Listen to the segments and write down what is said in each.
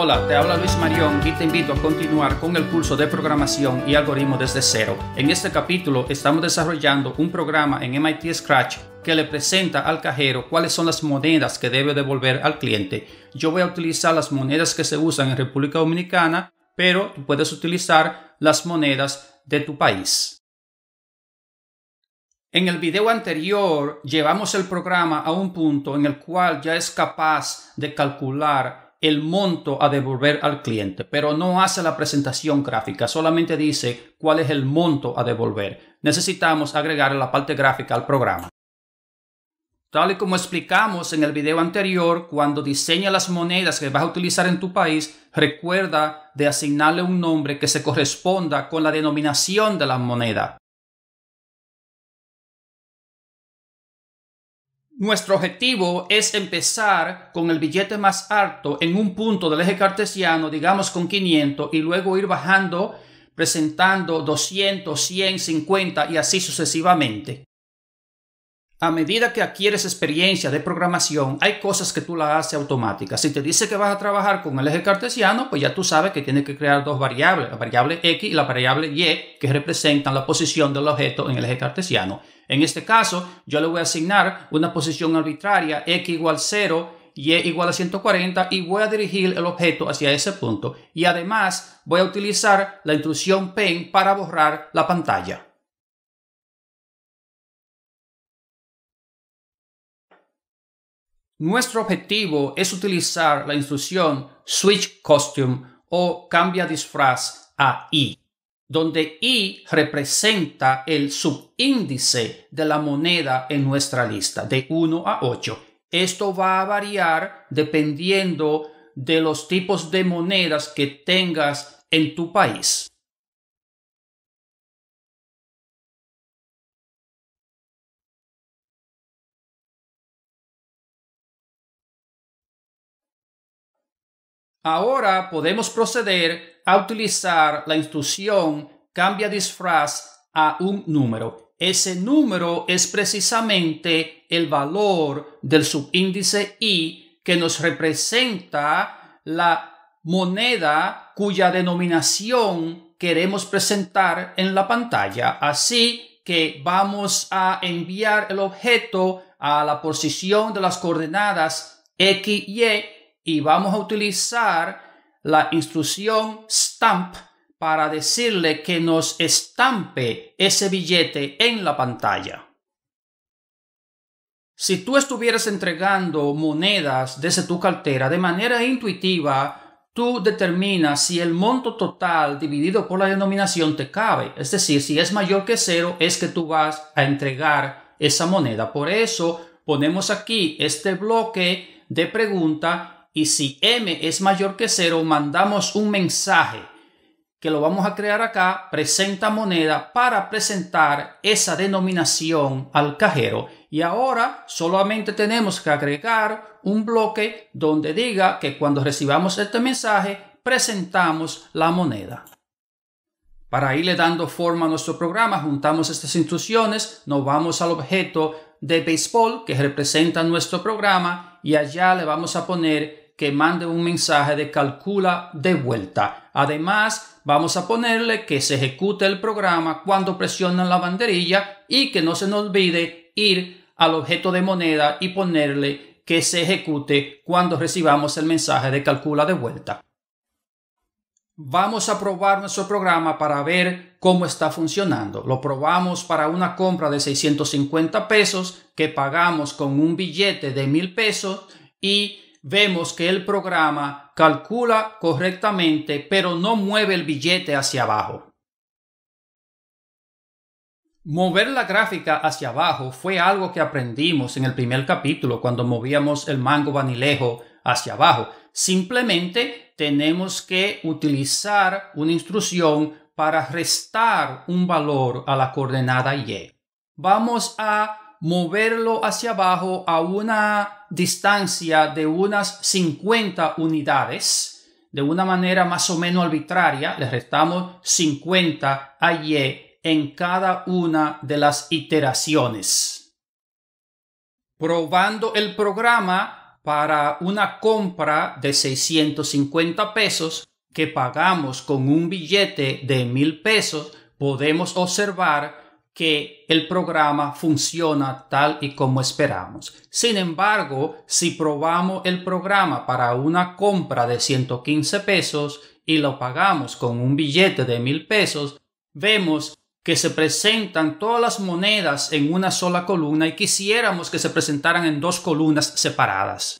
Hola, te habla Luis Marión y te invito a continuar con el curso de programación y algoritmo desde cero. En este capítulo estamos desarrollando un programa en MIT Scratch que le presenta al cajero cuáles son las monedas que debe devolver al cliente. Yo voy a utilizar las monedas que se usan en República Dominicana, pero tú puedes utilizar las monedas de tu país. En el video anterior llevamos el programa a un punto en el cual ya es capaz de calcular el monto a devolver al cliente, pero no hace la presentación gráfica, solamente dice cuál es el monto a devolver. Necesitamos agregar la parte gráfica al programa. Tal y como explicamos en el video anterior, cuando diseña las monedas que vas a utilizar en tu país, recuerda de asignarle un nombre que se corresponda con la denominación de la moneda. Nuestro objetivo es empezar con el billete más alto en un punto del eje cartesiano, digamos con 500, y luego ir bajando presentando 200, 100, 50 y así sucesivamente a medida que adquieres experiencia de programación, hay cosas que tú la haces automática. Si te dice que vas a trabajar con el eje cartesiano, pues ya tú sabes que tienes que crear dos variables, la variable X y la variable Y, que representan la posición del objeto en el eje cartesiano. En este caso, yo le voy a asignar una posición arbitraria, X igual 0, Y igual a 140, y voy a dirigir el objeto hacia ese punto. Y además, voy a utilizar la instrucción pen para borrar la pantalla. Nuestro objetivo es utilizar la instrucción switch costume o cambia disfraz a I, donde I representa el subíndice de la moneda en nuestra lista de 1 a 8. Esto va a variar dependiendo de los tipos de monedas que tengas en tu país. Ahora podemos proceder a utilizar la instrucción cambia disfraz a un número. Ese número es precisamente el valor del subíndice I que nos representa la moneda cuya denominación queremos presentar en la pantalla. Así que vamos a enviar el objeto a la posición de las coordenadas x, y e y vamos a utilizar la instrucción stamp para decirle que nos estampe ese billete en la pantalla. Si tú estuvieras entregando monedas desde tu cartera de manera intuitiva, tú determinas si el monto total dividido por la denominación te cabe. Es decir, si es mayor que cero, es que tú vas a entregar esa moneda. Por eso ponemos aquí este bloque de pregunta y si m es mayor que 0, mandamos un mensaje que lo vamos a crear acá, presenta moneda para presentar esa denominación al cajero. Y ahora solamente tenemos que agregar un bloque donde diga que cuando recibamos este mensaje, presentamos la moneda. Para irle dando forma a nuestro programa, juntamos estas instrucciones, nos vamos al objeto de béisbol que representa nuestro programa y allá le vamos a poner que mande un mensaje de calcula de vuelta. Además, vamos a ponerle que se ejecute el programa cuando presionan la banderilla y que no se nos olvide ir al objeto de moneda y ponerle que se ejecute cuando recibamos el mensaje de calcula de vuelta vamos a probar nuestro programa para ver cómo está funcionando. Lo probamos para una compra de 650 pesos que pagamos con un billete de $1,000 pesos y vemos que el programa calcula correctamente pero no mueve el billete hacia abajo. Mover la gráfica hacia abajo fue algo que aprendimos en el primer capítulo cuando movíamos el mango vanilejo hacia abajo. Simplemente tenemos que utilizar una instrucción para restar un valor a la coordenada y. Vamos a moverlo hacia abajo a una distancia de unas 50 unidades. De una manera más o menos arbitraria, le restamos 50 a y en cada una de las iteraciones. Probando el programa, para una compra de 650 pesos que pagamos con un billete de $1,000 pesos, podemos observar que el programa funciona tal y como esperamos. Sin embargo, si probamos el programa para una compra de 115 pesos y lo pagamos con un billete de $1,000 pesos, vemos que se presentan todas las monedas en una sola columna y quisiéramos que se presentaran en dos columnas separadas.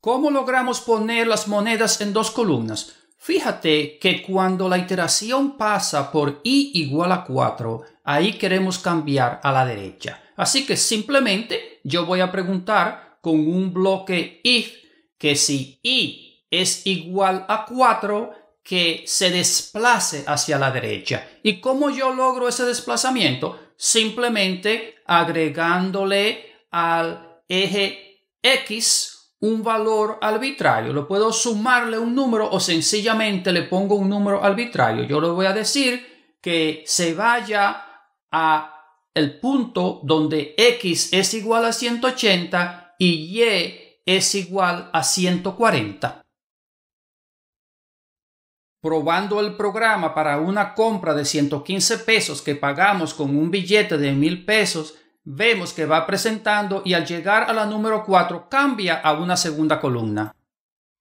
¿Cómo logramos poner las monedas en dos columnas? Fíjate que cuando la iteración pasa por i igual a 4, ahí queremos cambiar a la derecha. Así que simplemente yo voy a preguntar con un bloque if que si i es igual a 4, que se desplace hacia la derecha. ¿Y cómo yo logro ese desplazamiento? Simplemente agregándole al eje X un valor arbitrario. Lo puedo sumarle un número o sencillamente le pongo un número arbitrario. Yo le voy a decir que se vaya a el punto donde X es igual a 180 y Y es igual a 140 probando el programa para una compra de 115 pesos que pagamos con un billete de $1,000 pesos, vemos que va presentando y al llegar a la número 4 cambia a una segunda columna.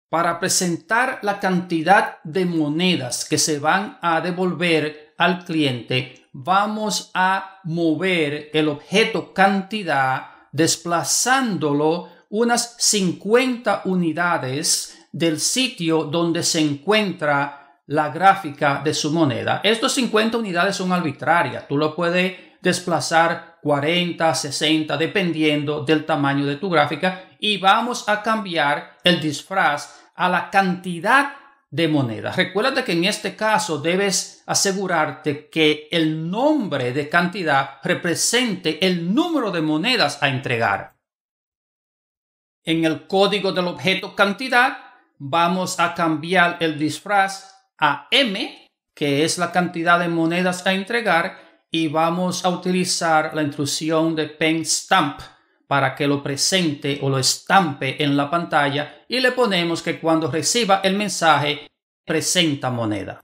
Para presentar la cantidad de monedas que se van a devolver al cliente, vamos a mover el objeto cantidad desplazándolo unas 50 unidades del sitio donde se encuentra la gráfica de su moneda. Estos 50 unidades son arbitrarias. Tú lo puedes desplazar 40, 60, dependiendo del tamaño de tu gráfica. Y vamos a cambiar el disfraz a la cantidad de monedas. Recuerda que en este caso debes asegurarte que el nombre de cantidad represente el número de monedas a entregar. En el código del objeto cantidad vamos a cambiar el disfraz a M, que es la cantidad de monedas a entregar, y vamos a utilizar la intrusión de pen stamp para que lo presente o lo estampe en la pantalla y le ponemos que cuando reciba el mensaje presenta moneda.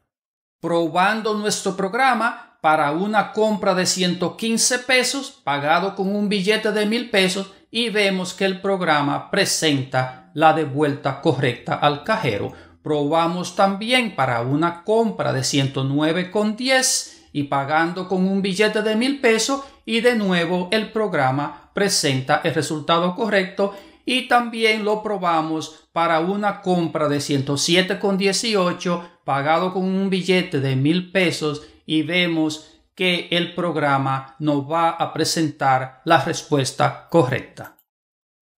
Probando nuestro programa para una compra de 115 pesos pagado con un billete de 1000 pesos y vemos que el programa presenta la devuelta correcta al cajero. Probamos también para una compra de 109,10 y pagando con un billete de mil pesos y de nuevo el programa presenta el resultado correcto y también lo probamos para una compra de 107,18 pagado con un billete de mil pesos y vemos que el programa nos va a presentar la respuesta correcta.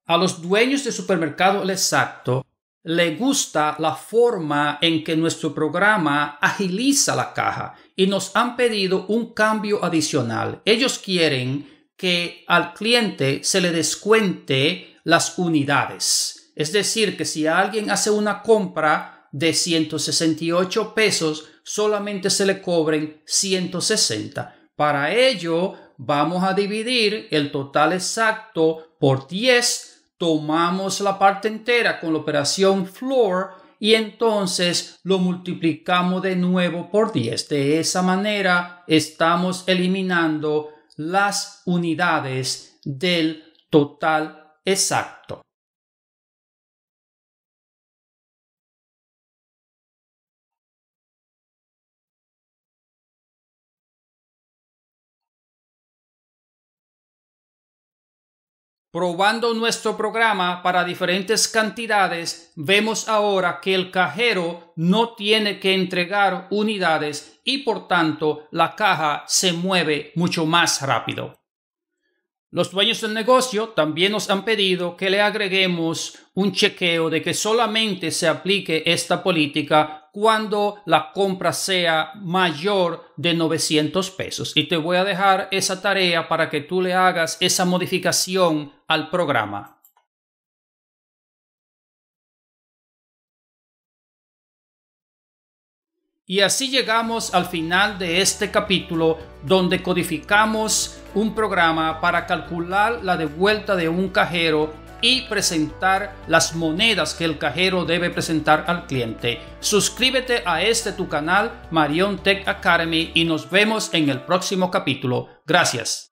A los dueños de supermercado les Exacto le gusta la forma en que nuestro programa agiliza la caja y nos han pedido un cambio adicional. Ellos quieren que al cliente se le descuente las unidades. Es decir, que si alguien hace una compra de 168 pesos, solamente se le cobren 160. Para ello, vamos a dividir el total exacto por 10 tomamos la parte entera con la operación floor y entonces lo multiplicamos de nuevo por 10. De esa manera estamos eliminando las unidades del total exacto. probando nuestro programa para diferentes cantidades, vemos ahora que el cajero no tiene que entregar unidades y por tanto la caja se mueve mucho más rápido. Los dueños del negocio también nos han pedido que le agreguemos un chequeo de que solamente se aplique esta política cuando la compra sea mayor de 900 pesos. Y te voy a dejar esa tarea para que tú le hagas esa modificación al programa. Y así llegamos al final de este capítulo donde codificamos un programa para calcular la devuelta de un cajero y presentar las monedas que el cajero debe presentar al cliente. Suscríbete a este tu canal Marion Tech Academy y nos vemos en el próximo capítulo. Gracias.